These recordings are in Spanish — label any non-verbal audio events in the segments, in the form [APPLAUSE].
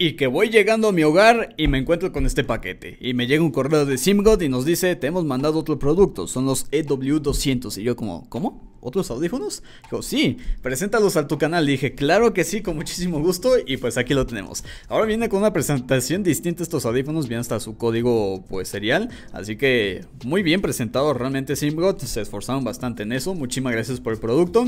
Y que voy llegando a mi hogar y me encuentro con este paquete. Y me llega un correo de SimGod y nos dice, te hemos mandado otro producto, son los EW200. Y yo como, ¿cómo? otros audífonos? Dijo, sí, preséntalos a tu canal. dije, claro que sí, con muchísimo gusto. Y pues aquí lo tenemos. Ahora viene con una presentación distinta estos audífonos. Viene hasta su código, pues, serial. Así que muy bien presentado realmente Simgot. Se esforzaron bastante en eso. Muchísimas gracias por el producto.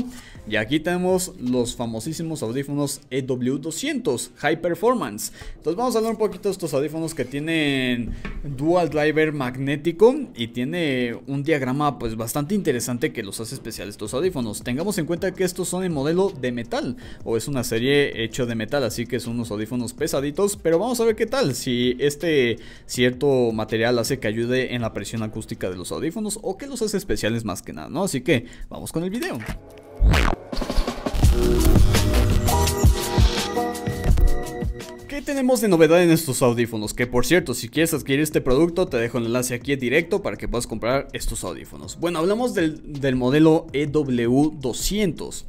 Y aquí tenemos los famosísimos audífonos EW200 High Performance. Entonces vamos a hablar un poquito de estos audífonos que tienen dual driver magnético. Y tiene un diagrama, pues, bastante interesante que los hace especiales audífonos. Tengamos en cuenta que estos son El modelo de metal o es una serie hecho de metal, así que son unos audífonos pesaditos, pero vamos a ver qué tal si este cierto material hace que ayude en la presión acústica de los audífonos o que los hace especiales más que nada, ¿no? Así que vamos con el video. ¿Qué tenemos de novedad en estos audífonos? Que por cierto, si quieres adquirir este producto, te dejo el enlace aquí directo para que puedas comprar estos audífonos. Bueno, hablamos del, modelo EW200.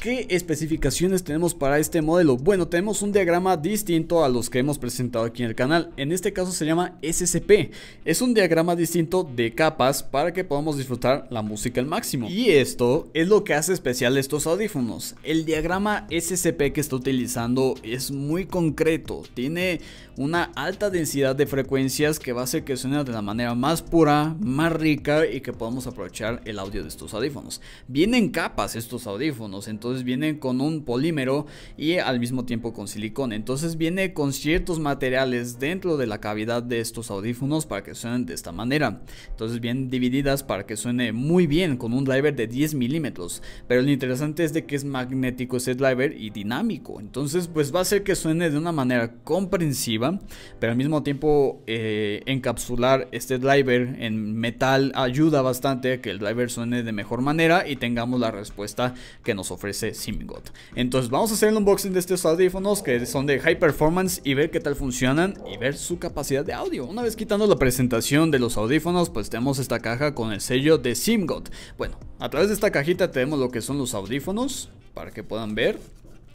¿Qué especificaciones tenemos para este modelo? Bueno, tenemos un diagrama distinto a los que hemos presentado aquí en el canal. En este caso se llama SCP. Es un diagrama distinto de capas para que podamos disfrutar la música al máximo. Y esto es lo que hace especial estos audífonos. El diagrama SCP que está utilizando es muy concreto tiene una alta densidad de frecuencias que va a hacer que suene de la manera más pura, más rica y que podamos aprovechar el audio de estos audífonos. Vienen capas estos audífonos, entonces vienen con un polímero y al mismo tiempo con silicón. Entonces viene con ciertos materiales dentro de la cavidad de estos audífonos para que suenen de esta manera. Entonces vienen divididas para que suene muy bien con un driver de 10 milímetros. Pero lo interesante es de que es magnético ese driver y dinámico. Entonces pues va a hacer que suene de una manera comprensiva, pero al mismo tiempo eh, encapsular este driver en metal ayuda bastante a que el driver suene de mejor manera y tengamos la respuesta que nos ofrece Simgot. Entonces vamos a hacer el unboxing de estos audífonos que son de high performance y ver qué tal funcionan y ver su capacidad de audio. Una vez quitando la presentación de los audífonos, pues tenemos esta caja con el sello de Simgot. Bueno, a través de esta cajita tenemos lo que son los audífonos para que puedan ver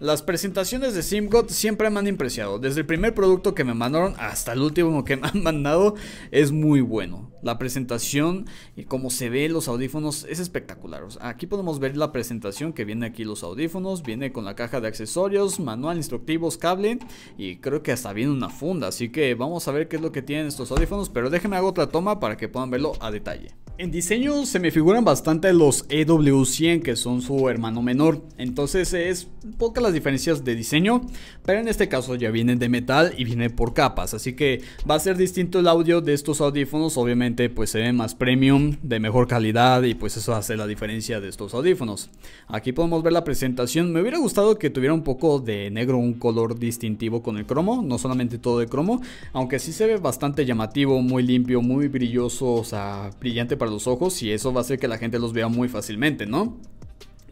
las presentaciones de SimGod siempre me han impresionado. Desde el primer producto que me mandaron hasta el último que me han mandado es muy bueno. La presentación y cómo se ve los audífonos es espectacular. aquí podemos ver la presentación que viene aquí los audífonos. Viene con la caja de accesorios, manual, instructivos, cable y creo que hasta viene una funda. Así que vamos a ver qué es lo que tienen estos audífonos. Pero déjenme hago otra toma para que puedan verlo a detalle. En diseño se me figuran bastante los EW100 que son su hermano menor, entonces es pocas las diferencias de diseño, pero en este caso ya vienen de metal y vienen por capas, así que va a ser distinto el audio de estos audífonos, obviamente pues se ven más premium, de mejor calidad y pues eso hace la diferencia de estos audífonos. Aquí podemos ver la presentación, me hubiera gustado que tuviera un poco de negro, un color distintivo con el cromo, no solamente todo de cromo, aunque sí se ve bastante llamativo, muy limpio, muy brilloso, o sea, brillante los ojos y eso va a hacer que la gente los vea muy fácilmente, ¿no?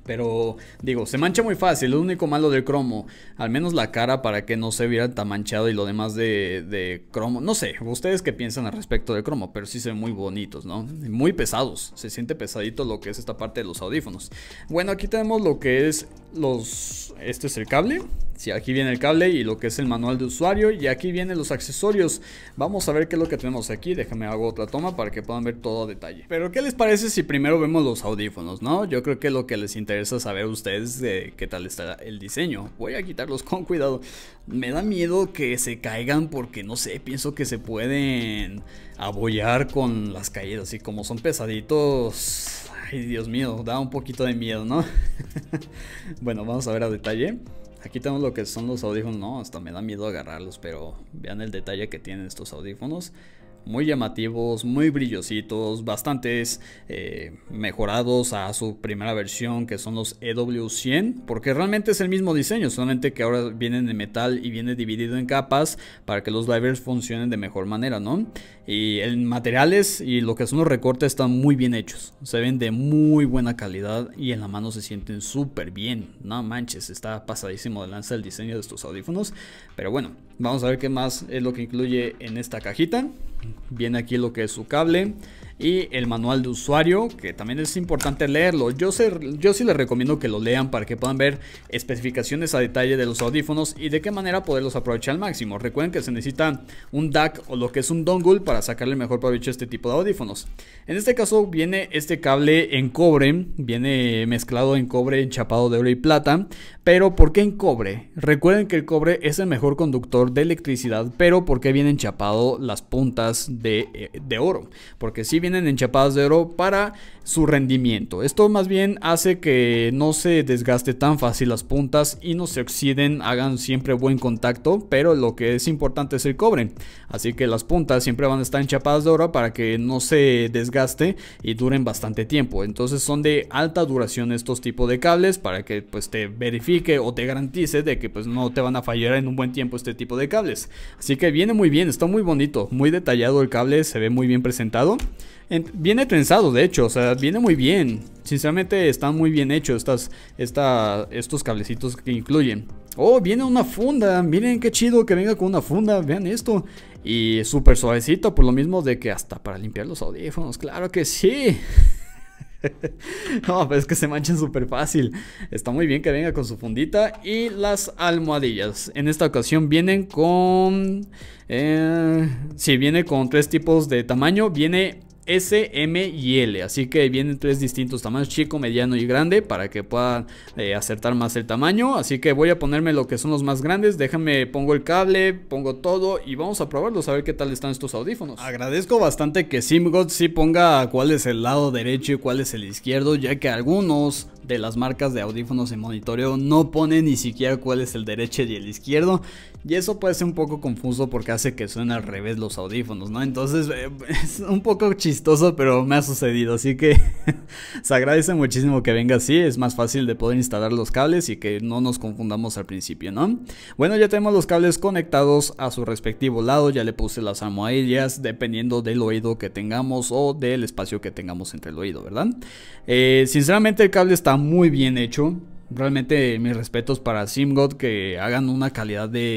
Pero digo, se mancha muy fácil. Lo único malo del cromo, al menos la cara para que no se viera tan manchado y lo demás de, cromo. No sé, ustedes qué piensan al respecto del cromo, pero sí se ven muy bonitos, ¿no? Muy pesados. Se siente pesadito lo que es esta parte de los audífonos. Bueno, aquí tenemos lo que es los... Este es el cable. Sí, aquí viene el cable y lo que es el manual de usuario y aquí vienen los accesorios. Vamos a ver qué es lo que tenemos aquí. Déjame hago otra toma para que puedan ver todo a detalle. Pero ¿qué les parece si primero vemos los audífonos, no? Yo creo que lo que les interesa saber a ustedes de qué tal está el diseño. Voy a quitarlos con cuidado. Me da miedo que se caigan porque no sé, pienso que se pueden abollar con las caídas y como son pesaditos... Ay, Dios mío, da un poquito de miedo, ¿no? [LAUGHS] bueno, vamos a ver a detalle. Aquí tenemos lo que son los audífonos, no, hasta me da miedo agarrarlos, pero vean el detalle que tienen estos audífonos muy llamativos, muy brillositos, bastantes eh, mejorados a su primera versión que son los EW100, porque realmente es el mismo diseño, solamente que ahora vienen de metal y viene dividido en capas para que los drivers funcionen de mejor manera, ¿no? Y en materiales y lo que son los recortes están muy bien hechos, se ven de muy buena calidad y en la mano se sienten súper bien, no manches, está pasadísimo de lanza el diseño de estos audífonos, pero bueno. Vamos a ver qué más es lo que incluye en esta cajita. Viene aquí lo que es su cable y el manual de usuario, que también es importante leerlo. Yo, sé, yo sí les recomiendo que lo lean para que puedan ver especificaciones a detalle de los audífonos y de qué manera poderlos aprovechar al máximo. Recuerden que se necesita un DAC o lo que es un dongle para sacarle mejor provecho a este tipo de audífonos. En este caso viene este cable en cobre, viene mezclado en cobre, enchapado de oro y plata. Pero ¿por qué en cobre? Recuerden que el cobre es el mejor conductor de electricidad, pero ¿por qué viene enchapado las puntas de, eh, de oro? Porque si bien en enchapadas de oro para su rendimiento. Esto más bien hace que no se desgaste tan fácil las puntas y no se oxiden, hagan siempre buen contacto, pero lo que es importante es el cobre. Así que las puntas siempre van a estar enchapadas de oro para que no se desgaste y duren bastante tiempo. Entonces son de alta duración estos tipos de cables para que pues te verifique o te garantice de que pues no te van a fallar en un buen tiempo este tipo de cables. Así que viene muy bien, está muy bonito, muy detallado el cable, se ve muy bien presentado viene trenzado, de hecho, o sea, viene muy bien. Sinceramente están muy bien hechos estas, esta, estos cablecitos que incluyen. Oh, viene una funda. Miren qué chido que venga con una funda. Vean esto. Y súper suavecito, por lo mismo de que hasta para limpiar los audífonos. Claro que sí. [LAUGHS] no, pero es que se manchan súper fácil. Está muy bien que venga con su fundita. Y las almohadillas. En esta ocasión vienen con... Si, eh, sí, viene con tres tipos de tamaño. Viene S, M y L. Así que vienen tres distintos tamaños, chico, mediano y grande, para que puedan eh, acertar más el tamaño. Así que voy a ponerme lo que son los más grandes. Déjame, pongo el cable, pongo todo y vamos a probarlo a ver qué tal están estos audífonos. Agradezco bastante que SimGod sí ponga cuál es el lado derecho y cuál es el izquierdo, ya que algunos de las marcas de audífonos en monitoreo no pone ni siquiera cuál es el derecho y el izquierdo. Y eso puede ser un poco confuso porque hace que suenen al revés los audífonos, ¿no? Entonces eh, [LAUGHS] es un poco chistoso, pero me ha sucedido. Así que [LAUGHS] se agradece muchísimo que venga así. Es más fácil de poder instalar los cables y que no nos confundamos al principio, ¿no? Bueno, ya tenemos los cables conectados a su respectivo lado. Ya le puse las almohadillas dependiendo del oído que tengamos o del espacio que tengamos entre el oído, ¿verdad? Eh, sinceramente el cable está muy bien hecho. Realmente mis respetos para SimGod que hagan una calidad de,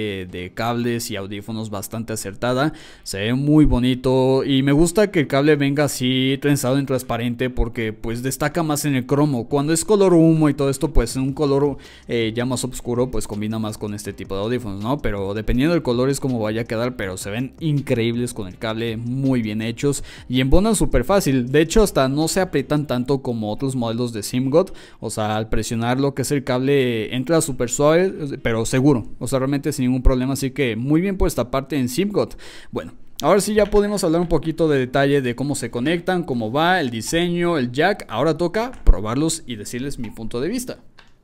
cables y audífonos bastante acertada. Se ve muy bonito y me gusta que el cable venga así trenzado en transparente porque pues destaca más en el cromo. Cuando es color humo y todo esto pues en un color eh, ya más oscuro pues combina más con este tipo de audífonos, ¿no? Pero dependiendo del color es como vaya a quedar, pero se ven increíbles con el cable, muy bien hechos y en embonan súper fácil. De hecho hasta no se aprietan tanto como otros modelos de SimGod. O sea, al presionar lo que el cable entra súper suave, pero seguro. O sea, realmente sin ningún problema. Así que muy bien por esta parte en ZipGot. Bueno, Ahora sí ya podemos hablar un poquito de detalle de cómo se conectan, cómo va, el diseño, el jack. Ahora toca probarlos y decirles mi punto de vista.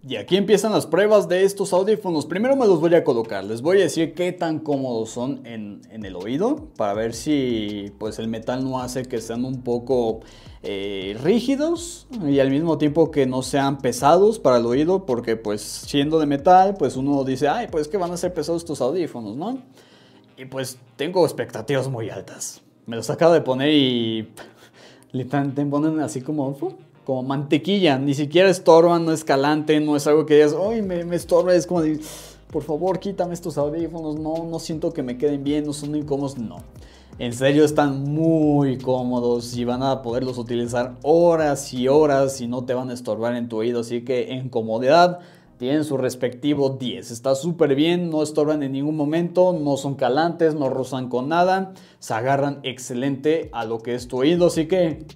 Y aquí empiezan las pruebas de estos audífonos. Primero me los voy a colocar. Les voy a decir qué tan cómodos son en, el oído para ver si pues el metal no hace que sean un poco eh, rígidos y al mismo tiempo que no sean pesados para el oído porque pues siendo de metal pues uno dice, ay pues que van a ser pesados estos audífonos, ¿no? Y pues tengo expectativas muy altas. Me los acabo de poner y [LAUGHS] literalmente ponen así como como mantequilla, ni siquiera estorban, no es calante, no es algo que digas, ¡ay, me, estorba! Es como, por favor, quítame estos audífonos, no, no siento que me queden bien, no son incómodos, no. En serio, están muy cómodos y van a poderlos utilizar horas y horas y no te van a estorbar en tu oído, así que en comodidad tienen su respectivo 10. Está súper bien, no estorban en ningún momento, no son calantes, no rozan con nada, se agarran excelente a lo que es tu oído, así que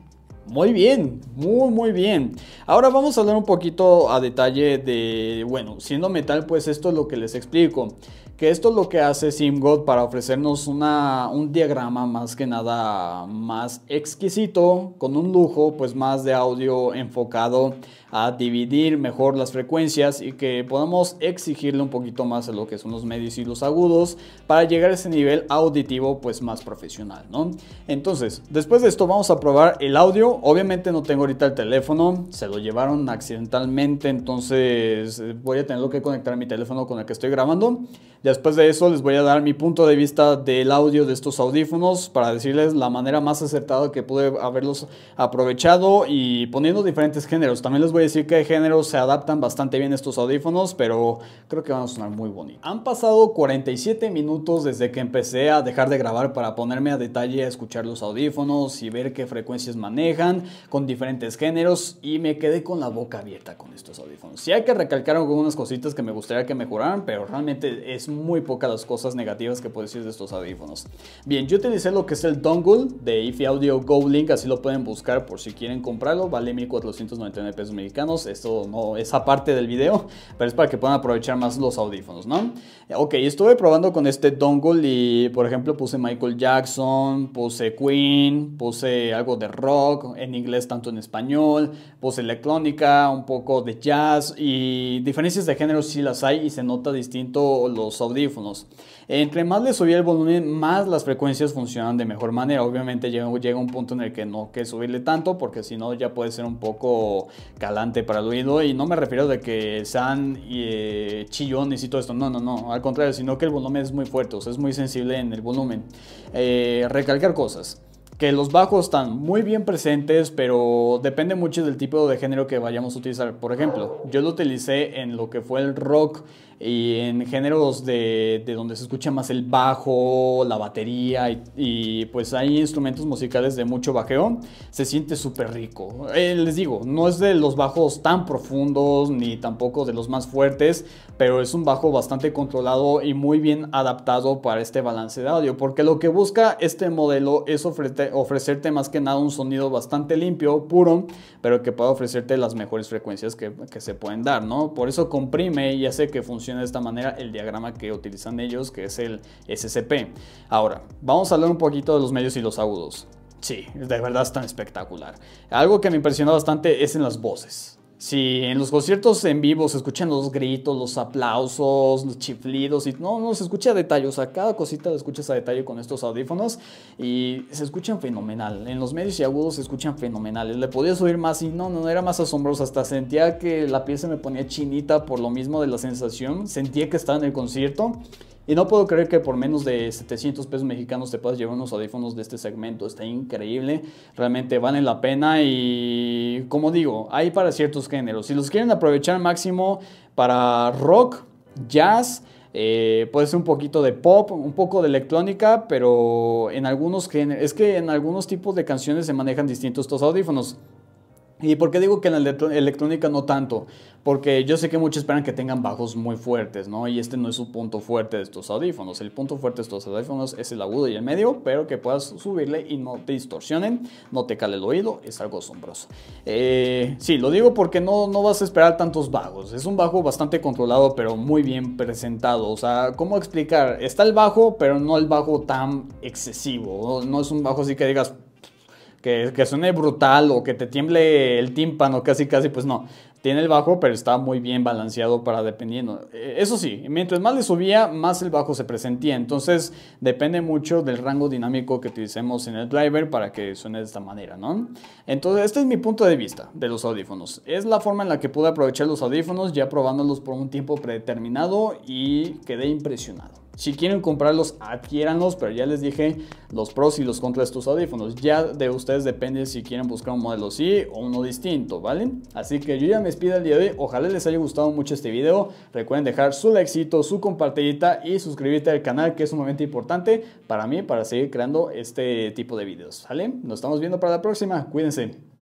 muy bien, muy muy bien. Ahora vamos a hablar un poquito a detalle de, bueno, siendo metal, pues esto es lo que les explico. Que esto es lo que hace SimGod para ofrecernos una, un diagrama más que nada más exquisito, con un lujo pues más de audio enfocado a dividir mejor las frecuencias y que podamos exigirle un poquito más a lo que son los medios y los agudos para llegar a ese nivel auditivo pues más profesional, ¿no? Entonces, después de esto vamos a probar el audio Obviamente no tengo ahorita el teléfono, se lo llevaron accidentalmente, entonces eh, voy a tener que conectar mi teléfono con el que estoy grabando. Después de eso les voy a dar mi punto de vista del audio de estos audífonos para decirles la manera más acertada que pude haberlos aprovechado y poniendo diferentes géneros. También les voy a decir qué géneros se adaptan bastante bien estos audífonos, pero creo que van a sonar muy bonitos. Han pasado 47 minutos desde que empecé a dejar de grabar para ponerme a detalle a escuchar los audífonos y ver qué frecuencias manejan con diferentes géneros y me quedé con la boca abierta con estos audífonos. si hay que recalcar algunas cositas que me gustaría que mejoraran, pero realmente es muy pocas las cosas negativas que puedo decir de estos audífonos. Bien, yo utilicé lo que es el dongle de Ifi Audio Go Link, así lo pueden buscar por si quieren comprarlo, vale 1499 pesos mexicanos, esto no es aparte del video, pero es para que puedan aprovechar más los audífonos, ¿no? Ok, estuve probando con este dongle y por ejemplo puse Michael Jackson, puse Queen, puse algo de rock, en inglés, tanto en español, voz electrónica, un poco de jazz y diferencias de género sí las hay y se nota distinto los audífonos. Entre más le subía el volumen, más las frecuencias funcionan de mejor manera. Obviamente llega, un punto en el que no hay que subirle tanto porque si no ya puede ser un poco calante para el oído y no me refiero de que sean eh, chillones y todo esto, no, no, no, al contrario, sino que el volumen es muy fuerte, o sea, es muy sensible en el volumen. Eh, recalcar cosas que los bajos están muy bien presentes, pero depende mucho del tipo de género que vayamos a utilizar. Por ejemplo, yo lo utilicé en lo que fue el rock y en géneros de, de donde se escucha más el bajo, la batería y, pues hay instrumentos musicales de mucho bajeo, se siente súper rico. Eh, les digo, no es de los bajos tan profundos ni tampoco de los más fuertes, pero es un bajo bastante controlado y muy bien adaptado para este balance de audio, porque lo que busca este modelo es ofrecerte más que nada un sonido bastante limpio, puro, pero que pueda ofrecerte las mejores frecuencias que, que se pueden dar, ¿no? Por eso comprime y hace que funcione de esta manera el diagrama que utilizan ellos, que es el SCP. Ahora, vamos a hablar un poquito de los medios y los agudos. Sí, de verdad es tan espectacular. Algo que me impresiona bastante es en las voces. Si en los conciertos en vivo se escuchan los gritos, los aplausos, los chiflidos, y no, no, se escucha a detalle, o sea, cada cosita la escuchas a detalle con estos audífonos y se escuchan fenomenal. En los medios y agudos se escuchan fenomenales. Le podías oír más y no, no, era más asombroso. Hasta sentía que la piel se me ponía chinita por lo mismo de la sensación. Sentía que estaba en el concierto. Y no puedo creer que por menos de 700 pesos mexicanos te puedas llevar unos audífonos de este segmento. Está increíble, realmente valen la pena y como digo, hay para ciertos géneros. Si los quieren aprovechar máximo para rock, jazz, eh, puede ser un poquito de pop, un poco de electrónica, pero en algunos géneros, es que en algunos tipos de canciones se manejan distintos estos audífonos. ¿Y por qué digo que en la electrónica no tanto? Porque yo sé que muchos esperan que tengan bajos muy fuertes, ¿no? Y este no es su punto fuerte de estos audífonos. El punto fuerte de estos audífonos es el agudo y el medio, pero que puedas subirle y no te distorsionen, no te cale el oído, es algo asombroso. Eh, sí, lo digo porque no, no vas a esperar tantos bajos. Es un bajo bastante controlado, pero muy bien presentado. O sea, ¿cómo explicar? Está el bajo, pero no el bajo tan excesivo. No, no es un bajo así que digas, que, suene brutal o que te tiemble el tímpano casi casi, pues no. Tiene el bajo, pero está muy bien balanceado para dependiendo. Eh, eso sí, mientras más le subía, más el bajo se presentía. Entonces depende mucho del rango dinámico que utilicemos en el driver para que suene de esta manera, ¿no? Entonces este es mi punto de vista de los audífonos. Es la forma en la que pude aprovechar los audífonos ya probándolos por un tiempo predeterminado y quedé impresionado. Si quieren comprarlos, adquiéranlos, pero ya les dije los pros y los contras de estos audífonos. Ya de ustedes depende si quieren buscar un modelo sí o uno distinto, ¿vale? Así que yo ya me despido el día de hoy. Ojalá les haya gustado mucho este video. Recuerden dejar su likecito, su compartidita y suscribirte al canal, que es un momento importante para mí para seguir creando este tipo de videos, ¿vale? Nos estamos viendo para la próxima. Cuídense.